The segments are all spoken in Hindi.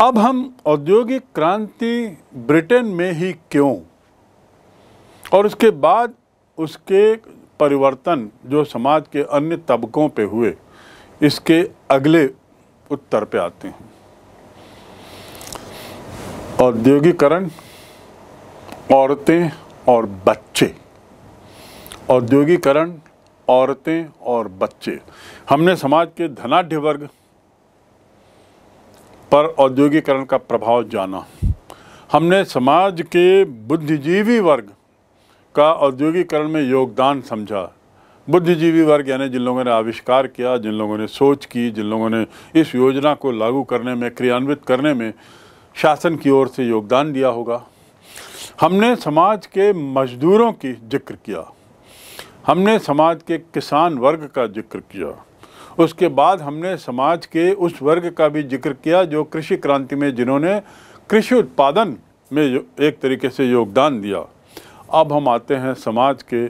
अब हम औद्योगिक क्रांति ब्रिटेन में ही क्यों और उसके बाद उसके परिवर्तन जो समाज के अन्य तबकों पे हुए इसके अगले उत्तर पे आते हैं औद्योगिकरण औरतें और बच्चे औद्योगिकरण औरतें और बच्चे हमने समाज के धनाढ़ वर्ग पर औद्योगिकरण का प्रभाव जाना हमने समाज के बुद्धिजीवी वर्ग का औद्योगिकरण में योगदान समझा बुद्धिजीवी वर्ग यानी जिन लोगों ने आविष्कार किया जिन लोगों ने सोच की जिन लोगों ने इस योजना को लागू करने में क्रियान्वित करने में शासन की ओर से योगदान दिया होगा हमने समाज के मजदूरों की जिक्र किया हमने समाज के किसान वर्ग का जिक्र किया उसके बाद हमने समाज के उस वर्ग का भी जिक्र किया जो कृषि क्रांति में जिन्होंने कृषि उत्पादन में एक तरीके से योगदान दिया अब हम आते हैं समाज के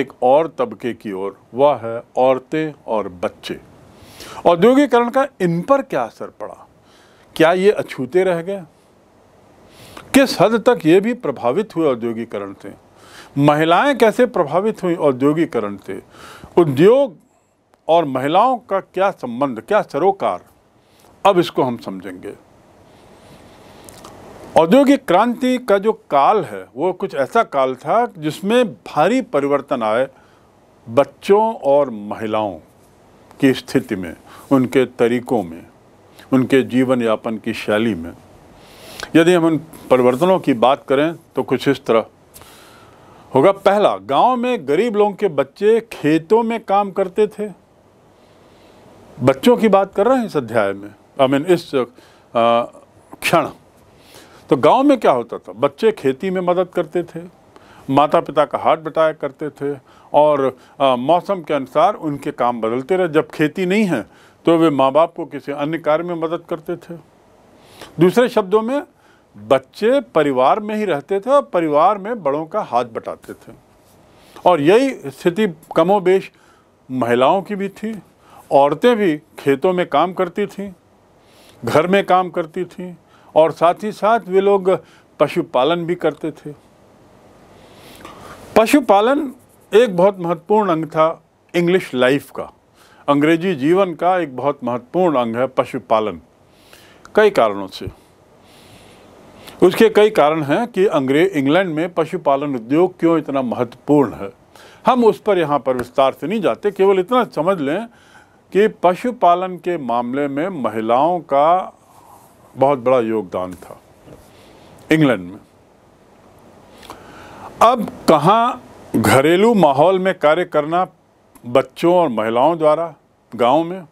एक और तबके की ओर वह है औरतें और बच्चे औद्योगिकरण का इन पर क्या असर पड़ा क्या ये अछूते रह गए किस हद तक ये भी प्रभावित हुए औद्योगिकरण से महिलाएं कैसे प्रभावित हुई औद्योगिकरण से उद्योग और महिलाओं का क्या संबंध क्या सरोकार अब इसको हम समझेंगे औद्योगिक क्रांति का जो काल है वो कुछ ऐसा काल था जिसमें भारी परिवर्तन आए बच्चों और महिलाओं की स्थिति में उनके तरीकों में उनके जीवन यापन की शैली में यदि हम उन परिवर्तनों की बात करें तो कुछ इस तरह होगा पहला गांव में गरीब लोगों के बच्चे खेतों में काम करते थे बच्चों की बात कर रहे हैं इस अध्याय में आई मीन इस क्षण तो गांव में क्या होता था बच्चे खेती में मदद करते थे माता पिता का हाथ बटाया करते थे और आ, मौसम के अनुसार उनके काम बदलते रहे जब खेती नहीं है तो वे माँ बाप को किसी अन्य कार्य में मदद करते थे दूसरे शब्दों में बच्चे परिवार में ही रहते थे और परिवार में बड़ों का हाथ बटाते थे और यही स्थिति कमोबेश महिलाओं की भी थी औरतें भी खेतों में काम करती थीं घर में काम करती थीं और साथ ही साथ वे लोग पशुपालन भी करते थे पशुपालन एक बहुत महत्वपूर्ण अंग था इंग्लिश लाइफ का अंग्रेजी जीवन का एक बहुत महत्वपूर्ण अंग है पशुपालन कई कारणों से उसके कई कारण हैं कि अंग्रेज इंग्लैंड में पशुपालन उद्योग क्यों इतना महत्वपूर्ण है हम उस पर यहाँ पर विस्तार से नहीं जाते केवल इतना समझ लें कि पशुपालन के मामले में महिलाओं का बहुत बड़ा योगदान था इंग्लैंड में अब कहाँ घरेलू माहौल में कार्य करना बच्चों और महिलाओं द्वारा गांव में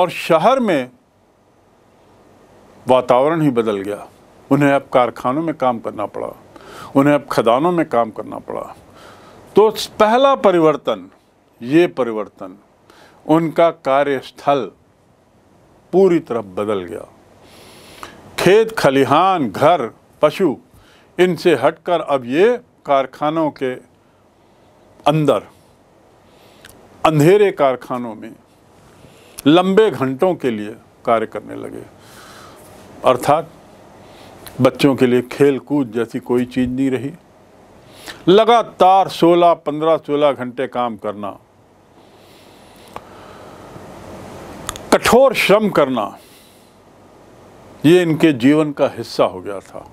और शहर में वातावरण ही बदल गया उन्हें अब कारखानों में काम करना पड़ा उन्हें अब खदानों में काम करना पड़ा तो पहला परिवर्तन ये परिवर्तन उनका कार्यस्थल पूरी तरह बदल गया खेत खलिहान घर पशु इनसे हटकर अब ये कारखानों के अंदर अंधेरे कारखानों में लंबे घंटों के लिए कार्य करने लगे अर्थात बच्चों के लिए खेल कूद जैसी कोई चीज़ नहीं रही लगातार 16, 15, 16 घंटे काम करना कठोर श्रम करना ये इनके जीवन का हिस्सा हो गया था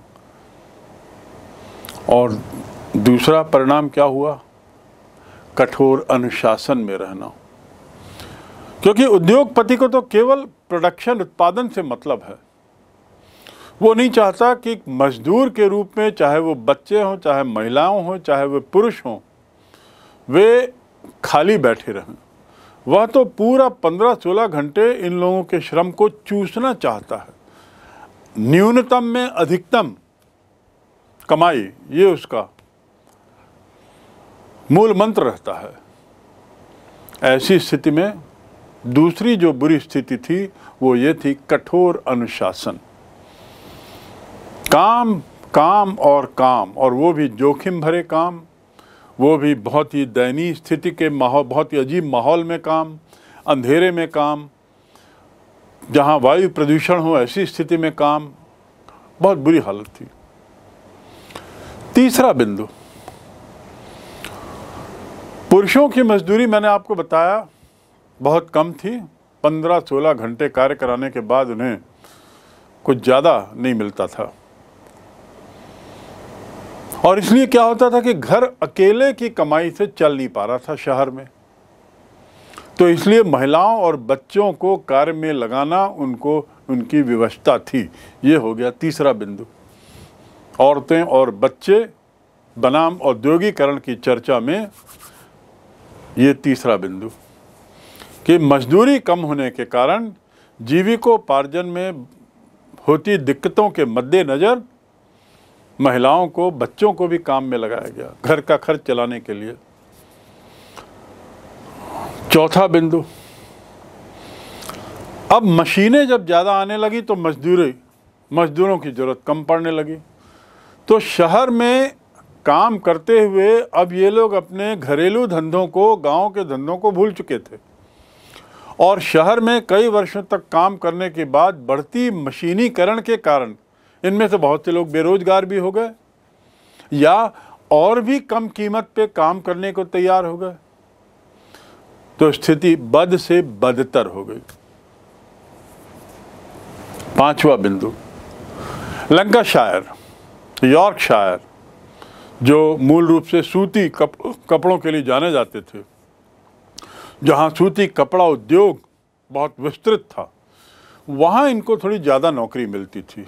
और दूसरा परिणाम क्या हुआ कठोर अनुशासन में रहना क्योंकि उद्योगपति को तो केवल प्रोडक्शन उत्पादन से मतलब है वो नहीं चाहता कि मजदूर के रूप में चाहे वो बच्चे हों चाहे महिलाओं हों चाहे वे पुरुष हों वे खाली बैठे रहें वह तो पूरा पंद्रह सोलह घंटे इन लोगों के श्रम को चूसना चाहता है न्यूनतम में अधिकतम कमाई ये उसका मूल मंत्र रहता है ऐसी स्थिति में दूसरी जो बुरी स्थिति थी वो ये थी कठोर अनुशासन काम काम और काम और वो भी जोखिम भरे काम वो भी बहुत ही दयनीय स्थिति के माहौल बहुत ही अजीब माहौल में काम अंधेरे में काम जहाँ वायु प्रदूषण हो ऐसी स्थिति में काम बहुत बुरी हालत थी तीसरा बिंदु पुरुषों की मजदूरी मैंने आपको बताया बहुत कम थी पंद्रह सोलह घंटे कार्य कराने के बाद उन्हें कुछ ज़्यादा नहीं मिलता था और इसलिए क्या होता था कि घर अकेले की कमाई से चल नहीं पा रहा था शहर में तो इसलिए महिलाओं और बच्चों को कार्य में लगाना उनको उनकी व्यवस्था थी ये हो गया तीसरा बिंदु औरतें और बच्चे बनाम औद्योगिकरण की चर्चा में ये तीसरा बिंदु कि मजदूरी कम होने के कारण जीविकोपार्जन में होती दिक्कतों के मद्देनज़र महिलाओं को बच्चों को भी काम में लगाया गया घर का खर्च चलाने के लिए चौथा बिंदु अब मशीनें जब ज़्यादा आने लगी तो मजदूरी मजदूरों की ज़रूरत कम पड़ने लगी तो शहर में काम करते हुए अब ये लोग अपने घरेलू धंधों को गांव के धंधों को भूल चुके थे और शहर में कई वर्षों तक काम करने के बाद बढ़ती मशीनीकरण के कारण इनमें से बहुत से लोग बेरोज़गार भी हो गए या और भी कम कीमत पे काम करने को तैयार हो गए तो स्थिति बद से बदतर हो गई पांचवा बिंदु लंका शायर यॉर्क शायर जो मूल रूप से सूती कप, कपड़ों के लिए जाने जाते थे जहाँ सूती कपड़ा उद्योग बहुत विस्तृत था वहाँ इनको थोड़ी ज़्यादा नौकरी मिलती थी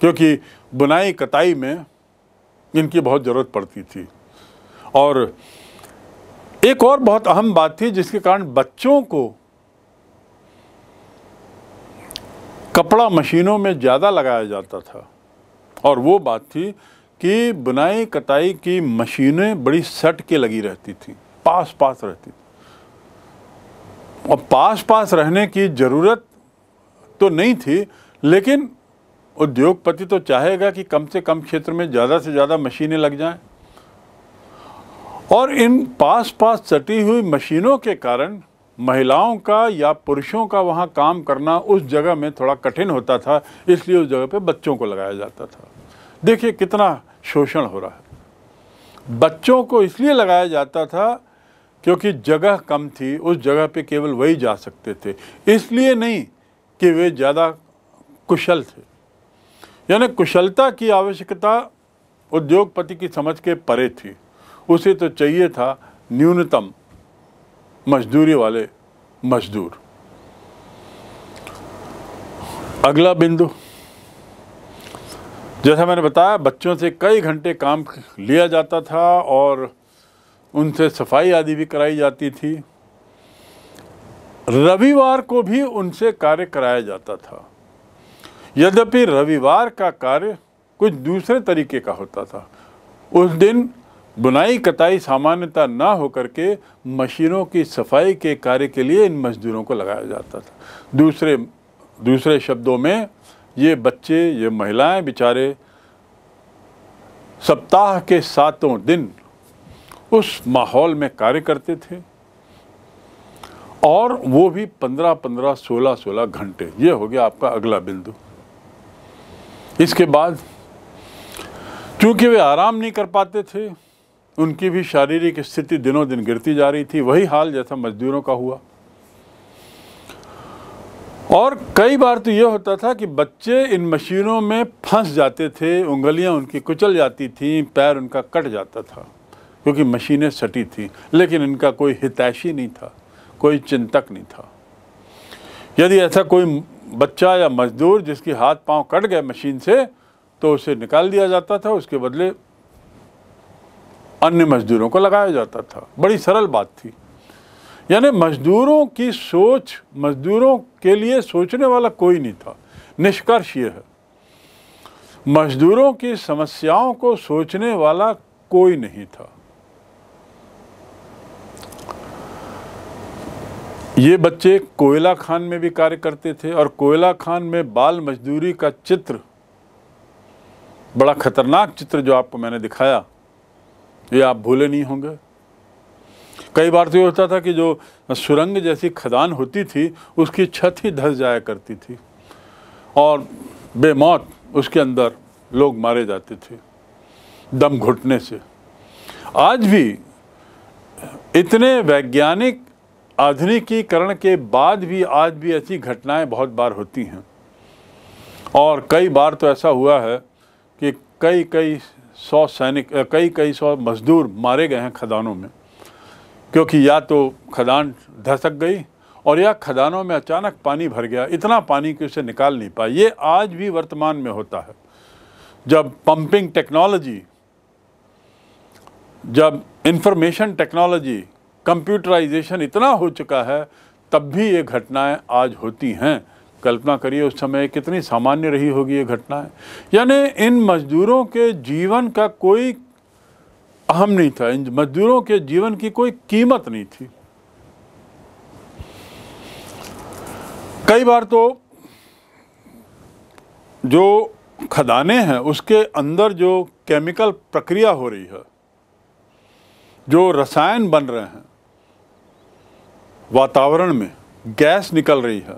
क्योंकि बुनाई कताई में इनकी बहुत ज़रूरत पड़ती थी और एक और बहुत अहम बात थी जिसके कारण बच्चों को कपड़ा मशीनों में ज़्यादा लगाया जाता था और वो बात थी कि बुनाई कटाई की मशीनें बड़ी सट के लगी रहती थी पास पास रहती थी और पास पास रहने की ज़रूरत तो नहीं थी लेकिन उद्योगपति तो चाहेगा कि कम से कम क्षेत्र में ज़्यादा से ज़्यादा मशीनें लग जाएं और इन पास पास सटी हुई मशीनों के कारण महिलाओं का या पुरुषों का वहाँ काम करना उस जगह में थोड़ा कठिन होता था इसलिए उस जगह पे बच्चों को लगाया जाता था देखिए कितना शोषण हो रहा है बच्चों को इसलिए लगाया जाता था क्योंकि जगह कम थी उस जगह पे केवल वही जा सकते थे इसलिए नहीं कि वे ज़्यादा कुशल थे यानी कुशलता की आवश्यकता उद्योगपति की समझ के परे थी उसे तो चाहिए था न्यूनतम मजदूरी वाले मजदूर अगला बिंदु जैसा मैंने बताया बच्चों से कई घंटे काम लिया जाता था और उनसे सफाई आदि भी कराई जाती थी रविवार को भी उनसे कार्य कराया जाता था यद्यपि रविवार का कार्य कुछ दूसरे तरीके का होता था उस दिन बुनाई कताई सामान्यता ना होकर के मशीनों की सफाई के कार्य के लिए इन मजदूरों को लगाया जाता था दूसरे दूसरे शब्दों में ये बच्चे ये महिलाएं बेचारे सप्ताह के सातों दिन उस माहौल में कार्य करते थे और वो भी पंद्रह पंद्रह सोलह सोलह घंटे ये हो गया आपका अगला बिंदु इसके बाद क्योंकि वे आराम नहीं कर पाते थे उनकी भी शारीरिक स्थिति दिनों दिन गिरती जा रही थी वही हाल जैसा मजदूरों का हुआ और कई बार तो यह होता था कि बच्चे इन मशीनों में फंस जाते थे उंगलियां उनकी कुचल जाती थीं पैर उनका कट जाता था क्योंकि मशीनें सटी थीं लेकिन इनका कोई हितैषी नहीं था कोई चिंतक नहीं था यदि ऐसा कोई बच्चा या मजदूर जिसकी हाथ पांव कट गए मशीन से तो उसे निकाल दिया जाता था उसके बदले अन्य मजदूरों को लगाया जाता था बड़ी सरल बात थी यानी मजदूरों की सोच मजदूरों के लिए सोचने वाला कोई नहीं था निष्कर्ष ये है मजदूरों की समस्याओं को सोचने वाला कोई नहीं था ये बच्चे कोयला खान में भी कार्य करते थे और कोयला खान में बाल मजदूरी का चित्र बड़ा खतरनाक चित्र जो आपको मैंने दिखाया ये आप भूले नहीं होंगे कई बार तो ये होता था कि जो सुरंग जैसी खदान होती थी उसकी छत ही धस जाया करती थी और बेमौत उसके अंदर लोग मारे जाते थे दम घुटने से आज भी इतने वैज्ञानिक आधुनिकीकरण के बाद भी आज भी ऐसी घटनाएं बहुत बार होती हैं और कई बार तो ऐसा हुआ है कि कई कई सौ सैनिक कई कई सौ मज़दूर मारे गए हैं खदानों में क्योंकि या तो खदान धसक गई और या खदानों में अचानक पानी भर गया इतना पानी कि उसे निकाल नहीं पाए ये आज भी वर्तमान में होता है जब पंपिंग टेक्नोलॉजी जब इंफॉर्मेशन टेक्नोलॉजी कंप्यूटराइजेशन इतना हो चुका है तब भी ये घटनाएं आज होती हैं कल्पना करिए उस समय कितनी सामान्य रही होगी ये घटनाएं यानी इन मजदूरों के जीवन का कोई अहम नहीं था इन मजदूरों के जीवन की कोई कीमत नहीं थी कई बार तो जो खदाने हैं उसके अंदर जो केमिकल प्रक्रिया हो रही है जो रसायन बन रहे हैं वातावरण में गैस निकल रही है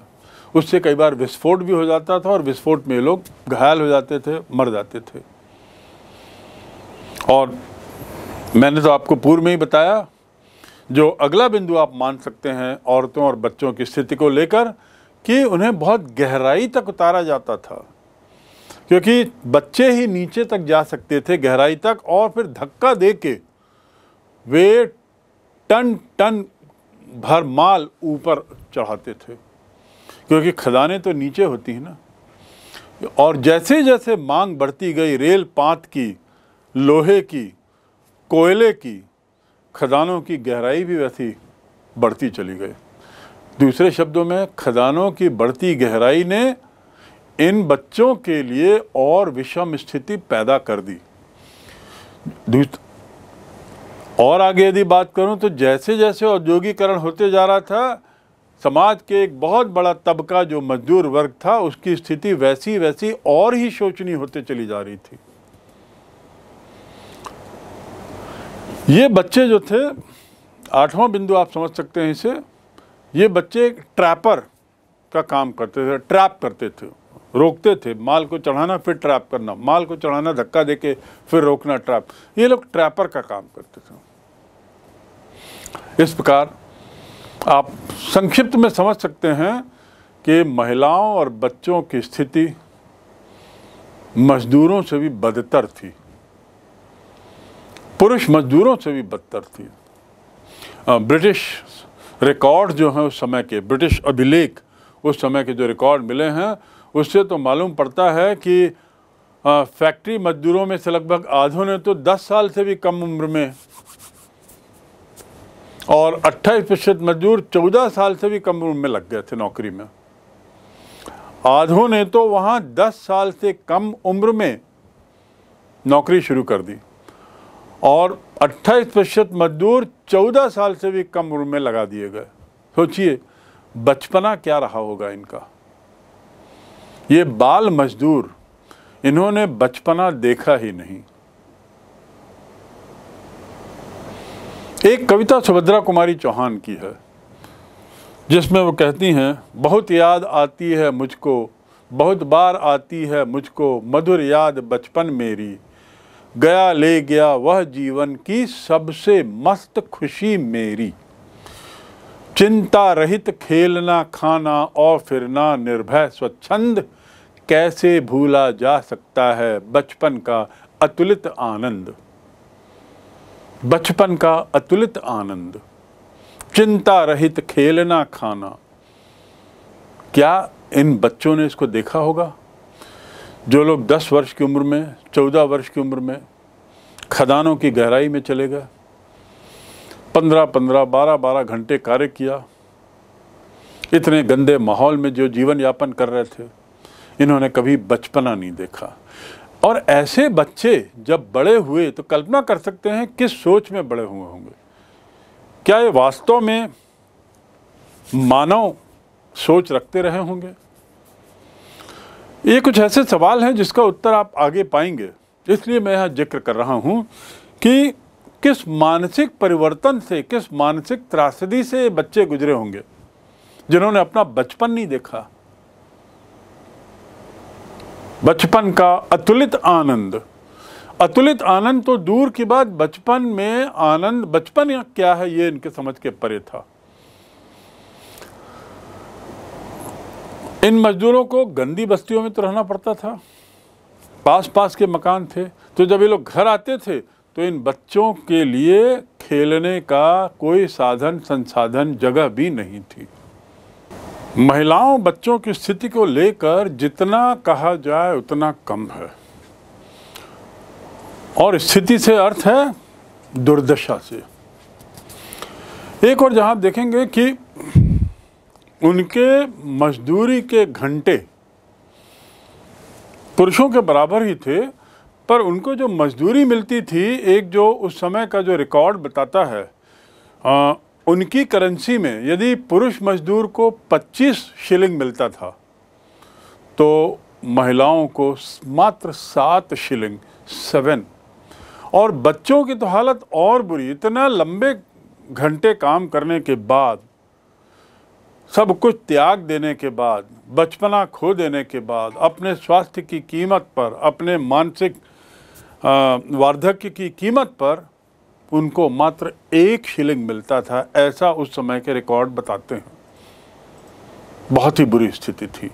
उससे कई बार विस्फोट भी हो जाता था और विस्फोट में लोग घायल हो जाते थे मर जाते थे और मैंने तो आपको पूर्व में ही बताया जो अगला बिंदु आप मान सकते हैं औरतों और बच्चों की स्थिति को लेकर कि उन्हें बहुत गहराई तक उतारा जाता था क्योंकि बच्चे ही नीचे तक जा सकते थे गहराई तक और फिर धक्का दे के वे टन टन भर माल ऊपर चढ़ाते थे क्योंकि खदानें तो नीचे होती हैं ना और जैसे जैसे मांग बढ़ती गई रेल पात की लोहे की कोयले की खदानों की गहराई भी वैसी बढ़ती चली गई दूसरे शब्दों में खदानों की बढ़ती गहराई ने इन बच्चों के लिए और विषम स्थिति पैदा कर दी और आगे यदि बात करूं तो जैसे जैसे औद्योगिकरण होते जा रहा था समाज के एक बहुत बड़ा तबका जो मजदूर वर्ग था उसकी स्थिति वैसी वैसी और ही शोचनीय होते चली जा रही थी ये बच्चे जो थे आठवां बिंदु आप समझ सकते हैं इसे ये बच्चे ट्रैपर का काम करते थे ट्रैप करते थे रोकते थे माल को चढ़ाना फिर ट्रैप करना माल को चढ़ाना धक्का देके फिर रोकना ट्रैप ये लोग ट्रैपर का काम करते थे इस प्रकार आप संक्षिप्त में समझ सकते हैं कि महिलाओं और बच्चों की स्थिति मजदूरों से भी बदतर थी पुरुष मजदूरों से भी बदतर थी ब्रिटिश रिकॉर्ड जो हैं उस समय के ब्रिटिश अभिलेख उस समय के जो रिकॉर्ड मिले हैं उससे तो मालूम पड़ता है कि फैक्ट्री मजदूरों में से लगभग आधों ने तो 10 साल से भी कम उम्र में और अट्ठाईस प्रतिशत मजदूर चौदह साल से भी कम उम्र में लग गए थे नौकरी में आधों ने तो वहाँ दस साल से कम उम्र में नौकरी शुरू कर दी और अट्ठाईस प्रतिशत मजदूर चौदह साल से भी कम उम्र में लगा दिए गए सोचिए बचपना क्या रहा होगा इनका ये बाल मजदूर इन्होंने बचपना देखा ही नहीं एक कविता सुभद्रा कुमारी चौहान की है जिसमें वो कहती हैं बहुत याद आती है मुझको बहुत बार आती है मुझको मधुर याद बचपन मेरी गया ले गया वह जीवन की सबसे मस्त खुशी मेरी चिंता रहित खेलना खाना और फिरना निर्भय स्वच्छंद कैसे भूला जा सकता है बचपन का अतुलित आनंद बचपन का अतुलित आनंद चिंता रहित खेलना खाना क्या इन बच्चों ने इसको देखा होगा जो लोग 10 वर्ष की उम्र में 14 वर्ष की उम्र में खदानों की गहराई में चले गए पंद्रह पंद्रह बारह बारह घंटे कार्य किया इतने गंदे माहौल में जो जीवन यापन कर रहे थे इन्होंने कभी बचपना नहीं देखा और ऐसे बच्चे जब बड़े हुए तो कल्पना कर सकते हैं किस सोच में बड़े हुए होंगे क्या ये वास्तव में मानव सोच रखते रहे होंगे ये कुछ ऐसे सवाल हैं जिसका उत्तर आप आगे पाएंगे इसलिए मैं यहाँ जिक्र कर रहा हूँ कि किस मानसिक परिवर्तन से किस मानसिक त्रासदी से बच्चे गुजरे होंगे जिन्होंने अपना बचपन नहीं देखा बचपन का अतुलित आनंद अतुलित आनंद तो दूर की बात बचपन में आनंद बचपन क्या है ये इनके समझ के परे था इन मजदूरों को गंदी बस्तियों में तो रहना पड़ता था पास पास के मकान थे तो जब ये लोग घर आते थे तो इन बच्चों के लिए खेलने का कोई साधन संसाधन जगह भी नहीं थी महिलाओं बच्चों की स्थिति को लेकर जितना कहा जाए उतना कम है और स्थिति से अर्थ है दुर्दशा से एक और जहां देखेंगे कि उनके मजदूरी के घंटे पुरुषों के बराबर ही थे पर उनको जो मजदूरी मिलती थी एक जो उस समय का जो रिकॉर्ड बताता है उनकी करेंसी में यदि पुरुष मजदूर को 25 शिलिंग मिलता था तो महिलाओं को मात्र सात शिलिंग सेवन और बच्चों की तो हालत और बुरी इतना लंबे घंटे काम करने के बाद सब कुछ त्याग देने के बाद बचपना खो देने के बाद अपने स्वास्थ्य की कीमत पर अपने मानसिक वार्धक्य की कीमत पर उनको मात्र एक शिलिंग मिलता था ऐसा उस समय के रिकॉर्ड बताते हैं बहुत ही बुरी स्थिति थी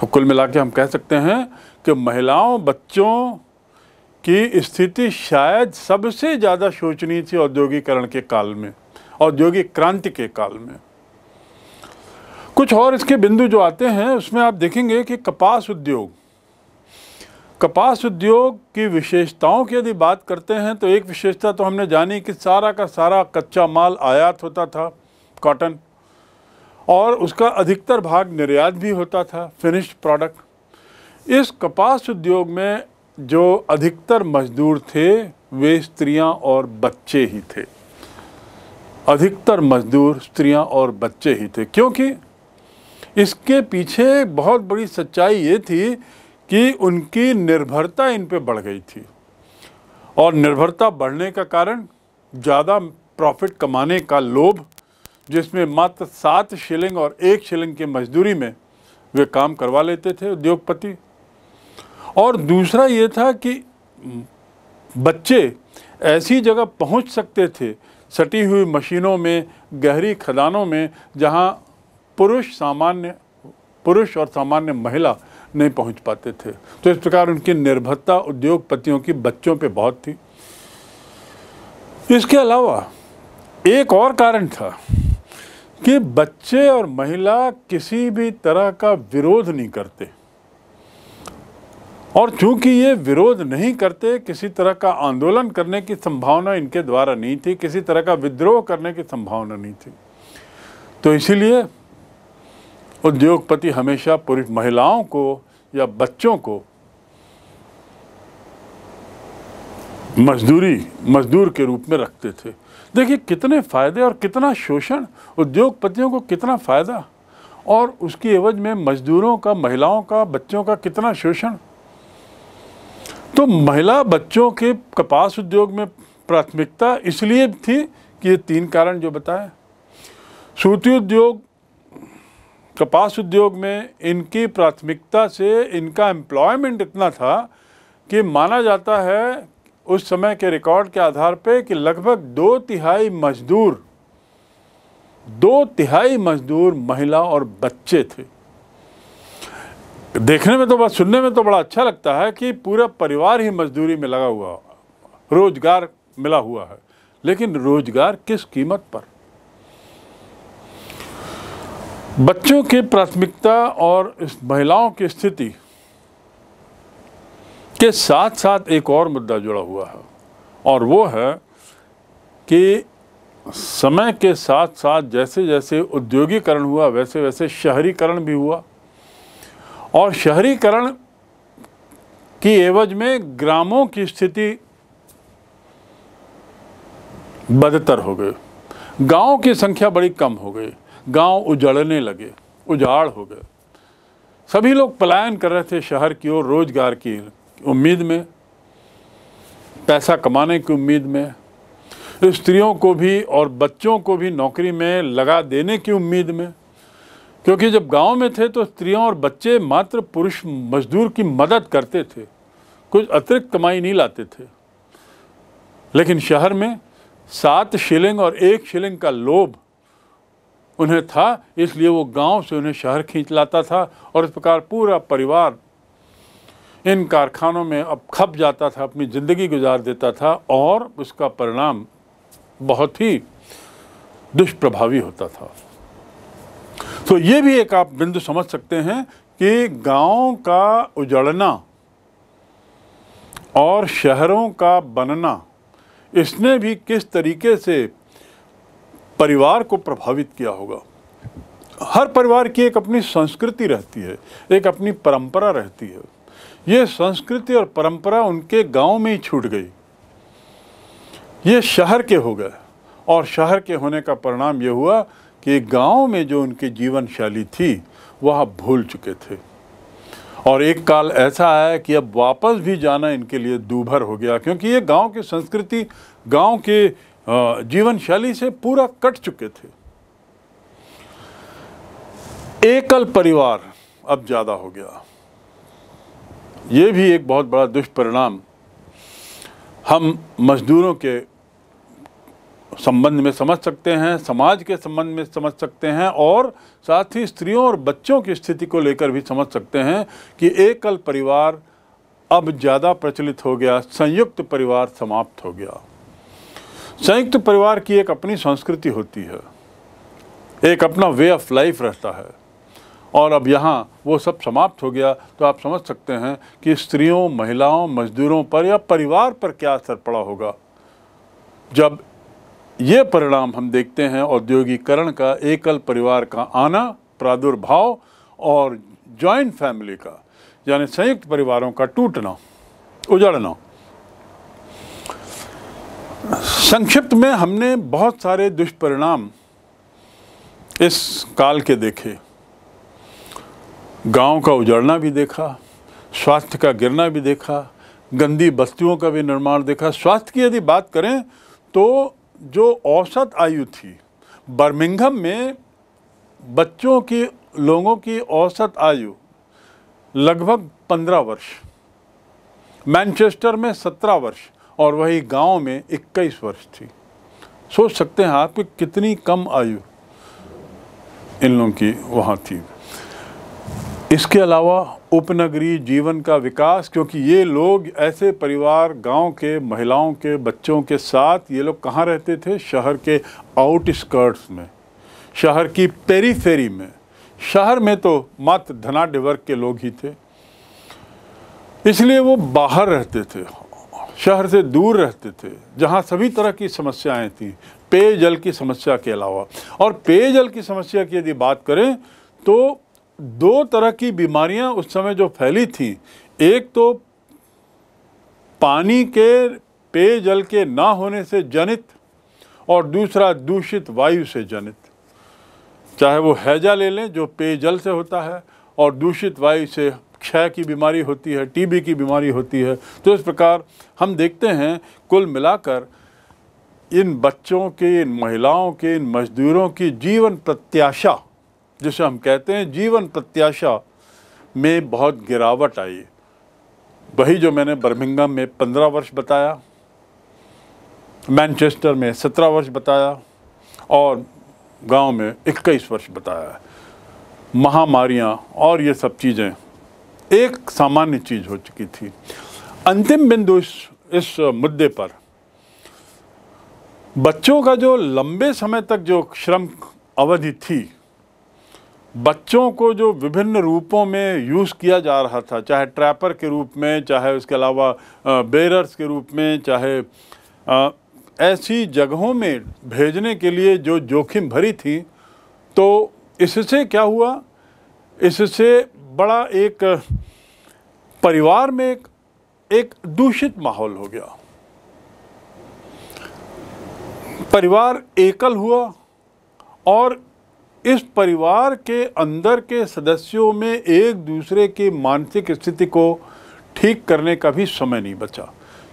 तो कुल मिला हम कह सकते हैं कि महिलाओं बच्चों की स्थिति शायद सबसे ज़्यादा शोचनीय थी औद्योगिकरण के काल में औद्योगिक क्रांति के काल में कुछ और इसके बिंदु जो आते हैं उसमें आप देखेंगे कि कपास उद्योग कपास उद्योग की विशेषताओं की यदि बात करते हैं तो एक विशेषता तो हमने जानी कि सारा का सारा कच्चा माल आयात होता था कॉटन और उसका अधिकतर भाग निर्यात भी होता था फिनिश्ड प्रोडक्ट इस कपास उद्योग में जो अधिकतर मजदूर थे वे स्त्रियां और बच्चे ही थे अधिकतर मजदूर स्त्रियां और बच्चे ही थे क्योंकि इसके पीछे बहुत बड़ी सच्चाई ये थी कि उनकी निर्भरता इन पे बढ़ गई थी और निर्भरता बढ़ने का कारण ज़्यादा प्रॉफिट कमाने का लोभ जिसमें मात्र सात शिलिंग और एक शिलिंग की मजदूरी में वे काम करवा लेते थे उद्योगपति और दूसरा ये था कि बच्चे ऐसी जगह पहुंच सकते थे सटी हुई मशीनों में गहरी खदानों में जहां पुरुष सामान्य पुरुष और सामान्य महिला नहीं पहुंच पाते थे तो इस प्रकार उनकी निर्भरता उद्योगपतियों की बच्चों पे बहुत थी इसके अलावा एक और कारण था कि बच्चे और महिला किसी भी तरह का विरोध नहीं करते और चूंकि ये विरोध नहीं करते किसी तरह का आंदोलन करने की संभावना इनके द्वारा नहीं थी किसी तरह का विद्रोह करने की संभावना नहीं थी तो इसीलिए उद्योगपति हमेशा पुरुष महिलाओं को या बच्चों को मजदूरी मजदूर के रूप में रखते थे देखिए कितने फ़ायदे और कितना शोषण उद्योगपतियों को कितना फ़ायदा और उसकी एवज में मजदूरों का महिलाओं का बच्चों का कितना शोषण तो महिला बच्चों के कपास उद्योग में प्राथमिकता इसलिए थी कि ये तीन कारण जो बताए सूती उद्योग कपास उद्योग में इनकी प्राथमिकता से इनका एम्प्लॉयमेंट इतना था कि माना जाता है उस समय के रिकॉर्ड के आधार पे कि लगभग दो तिहाई मजदूर दो तिहाई मजदूर महिला और बच्चे थे देखने में तो सुनने में तो बड़ा अच्छा लगता है कि पूरा परिवार ही मजदूरी में लगा हुआ रोजगार मिला हुआ है लेकिन रोजगार किस कीमत पर बच्चों की प्राथमिकता और इस महिलाओं की स्थिति के साथ साथ एक और मुद्दा जुड़ा हुआ है और वो है कि समय के साथ साथ जैसे जैसे उद्योगीकरण हुआ वैसे वैसे शहरीकरण भी हुआ और शहरीकरण की एवज में ग्रामों की स्थिति बदतर हो गई गाँव की संख्या बड़ी कम हो गई गांव उजड़ने लगे उजाड़ हो गए सभी लोग पलायन कर रहे थे शहर की ओर रोजगार की उम्मीद में पैसा कमाने की उम्मीद में स्त्रियों को भी और बच्चों को भी नौकरी में लगा देने की उम्मीद में क्योंकि जब गांव में थे तो स्त्रियों और बच्चे मात्र पुरुष मजदूर की मदद करते थे कुछ अतिरिक्त कमाई नहीं लाते थे लेकिन शहर में सात शिलिंग और एक शिलिंग का लोभ उन्हें था इसलिए वो गांव से उन्हें शहर खींच लाता था और इस प्रकार पूरा परिवार इन कारखानों में अब खप जाता था अपनी ज़िंदगी गुजार देता था और उसका परिणाम बहुत ही दुष्प्रभावी होता था तो ये भी एक आप बिंदु समझ सकते हैं कि गांव का उजड़ना और शहरों का बनना इसने भी किस तरीके से परिवार को प्रभावित किया होगा हर परिवार की एक अपनी संस्कृति रहती है एक अपनी परंपरा रहती है ये संस्कृति और परंपरा उनके गांव में ही छूट गई ये शहर के हो गए और शहर के होने का परिणाम ये हुआ कि गांव में जो उनकी जीवन शैली थी वह भूल चुके थे और एक काल ऐसा आया कि अब वापस भी जाना इनके लिए दूभर हो गया क्योंकि ये गांव की संस्कृति गांव के जीवन शैली से पूरा कट चुके थे एकल परिवार अब ज़्यादा हो गया ये भी एक बहुत बड़ा दुष्परिणाम हम मजदूरों के संबंध में समझ सकते हैं समाज के संबंध में समझ सकते हैं और साथ ही स्त्रियों और बच्चों की स्थिति को लेकर भी समझ सकते हैं कि एकल परिवार अब ज़्यादा प्रचलित हो गया संयुक्त परिवार समाप्त हो गया संयुक्त परिवार की एक अपनी संस्कृति होती है एक अपना वे ऑफ लाइफ रहता है और अब यहाँ वो सब समाप्त हो गया तो आप समझ सकते हैं कि स्त्रियों महिलाओं मजदूरों पर या परिवार पर क्या असर पड़ा होगा जब ये परिणाम हम देखते हैं औद्योगिकरण का एकल परिवार का आना प्रादुर्भाव और जॉइंट फैमिली का यानी संयुक्त परिवारों का टूटना उजड़ना संक्षिप्त में हमने बहुत सारे दुष्परिणाम इस काल के देखे गांव का उजड़ना भी देखा स्वास्थ्य का गिरना भी देखा गंदी बस्तियों का भी निर्माण देखा स्वास्थ्य की यदि बात करें तो जो औसत आयु थी बर्मिंघम में बच्चों की लोगों की औसत आयु लगभग पंद्रह वर्ष मैनचेस्टर में सत्रह वर्ष और वही गांव में 21 वर्ष थी सोच सकते हैं आप कितनी कम आयु इन लोगों की वहाँ थी इसके अलावा उपनगरीय जीवन का विकास क्योंकि ये लोग ऐसे परिवार गांव के महिलाओं के बच्चों के साथ ये लोग कहाँ रहते थे शहर के आउटस्कर्ट्स में शहर की पेरीफेरी में शहर में तो मात्र धनाढ़ वर्ग के लोग ही थे इसलिए वो बाहर रहते थे शहर से दूर रहते थे जहाँ सभी तरह की समस्याएं थीं पेयजल की समस्या के अलावा और पेयजल की समस्या की यदि बात करें तो दो तरह की बीमारियां उस समय जो फैली थी एक तो पानी के पेयजल के ना होने से जनित और दूसरा दूषित वायु से जनित चाहे वो हैजा ले लें जो पेयजल से होता है और दूषित वायु से क्षय की बीमारी होती है टीबी की बीमारी होती है तो इस प्रकार हम देखते हैं कुल मिलाकर इन बच्चों के इन महिलाओं के इन मजदूरों की जीवन प्रत्याशा जिसे हम कहते हैं जीवन प्रत्याशा में बहुत गिरावट आई वही जो मैंने बर्मिंगम में पंद्रह वर्ष बताया मैनचेस्टर में सत्रह वर्ष बताया और गांव में इक्कीस वर्ष बताया महामारियां और ये सब चीज़ें एक सामान्य चीज़ हो चुकी थी अंतिम बिंदु इस इस मुद्दे पर बच्चों का जो लंबे समय तक जो श्रम अवधि थी बच्चों को जो विभिन्न रूपों में यूज़ किया जा रहा था चाहे ट्रैपर के रूप में चाहे उसके अलावा बेरर्स के रूप में चाहे आ, ऐसी जगहों में भेजने के लिए जो जोखिम भरी थी तो इससे क्या हुआ इससे बड़ा एक परिवार में एक, एक दूषित माहौल हो गया परिवार एकल हुआ और इस परिवार के अंदर के सदस्यों में एक दूसरे की मानसिक स्थिति को ठीक करने का भी समय नहीं बचा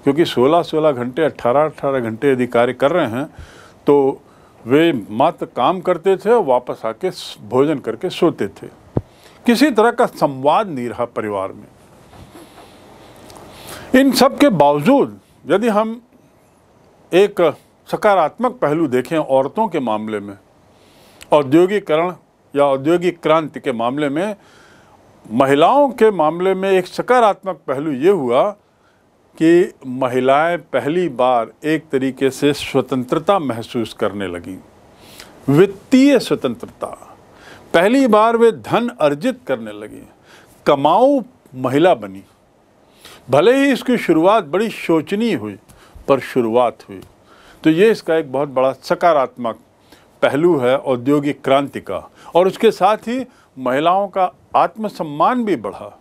क्योंकि 16-16 घंटे 18-18 घंटे यदि कार्य कर रहे हैं तो वे मात्र काम करते थे और वापस आके भोजन करके सोते थे किसी तरह का संवाद नहीं रहा परिवार में इन सब के बावजूद यदि हम एक सकारात्मक पहलू देखें औरतों के मामले में औद्योगिकरण या औद्योगिक क्रांति के मामले में महिलाओं के मामले में एक सकारात्मक पहलू ये हुआ कि महिलाएं पहली बार एक तरीके से स्वतंत्रता महसूस करने लगीं वित्तीय स्वतंत्रता पहली बार वे धन अर्जित करने लगी कमाऊ महिला बनी भले ही इसकी शुरुआत बड़ी शोचनीय हुई पर शुरुआत हुई तो ये इसका एक बहुत बड़ा सकारात्मक पहलू है औद्योगिक क्रांति का और उसके साथ ही महिलाओं का आत्मसम्मान भी बढ़ा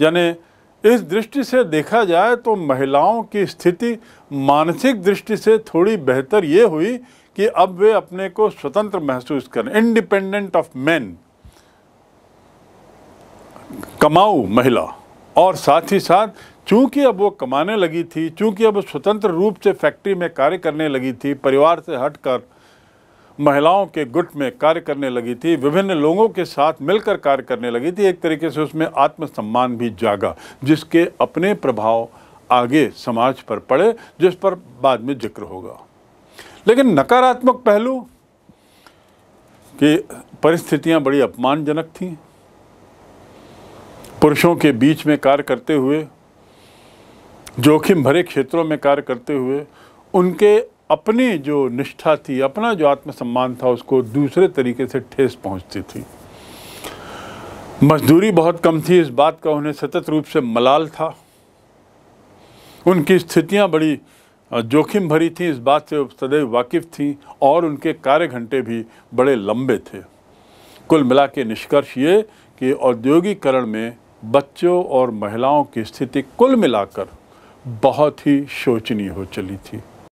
यानी इस दृष्टि से देखा जाए तो महिलाओं की स्थिति मानसिक दृष्टि से थोड़ी बेहतर ये हुई कि अब वे अपने को स्वतंत्र महसूस करें इंडिपेंडेंट ऑफ मैन कमाऊ महिला और साथ ही साथ चूंकि अब वो कमाने लगी थी चूंकि अब स्वतंत्र रूप से फैक्ट्री में कार्य करने लगी थी परिवार से हटकर महिलाओं के गुट में कार्य करने लगी थी विभिन्न लोगों के साथ मिलकर कार्य करने लगी थी एक तरीके से उसमें आत्मसम्मान भी जागा जिसके अपने प्रभाव आगे समाज पर पड़े जिस पर बाद में जिक्र होगा लेकिन नकारात्मक पहलू कि परिस्थितियां बड़ी अपमानजनक थीं पुरुषों के बीच में कार्य करते हुए जोखिम भरे क्षेत्रों में कार्य करते हुए उनके अपनी जो निष्ठा थी अपना जो आत्मसम्मान था उसको दूसरे तरीके से ठेस पहुंचती थी मजदूरी बहुत कम थी इस बात का उन्हें सतत रूप से मलाल था उनकी स्थितियां बड़ी जोखिम भरी थी इस बात से सदैव वाकिफ थी और उनके कार्य घंटे भी बड़े लंबे थे कुल मिला के निष्कर्ष ये कि औद्योगिकरण में बच्चों और महिलाओं की स्थिति कुल मिलाकर बहुत ही शोचनीय हो चली थी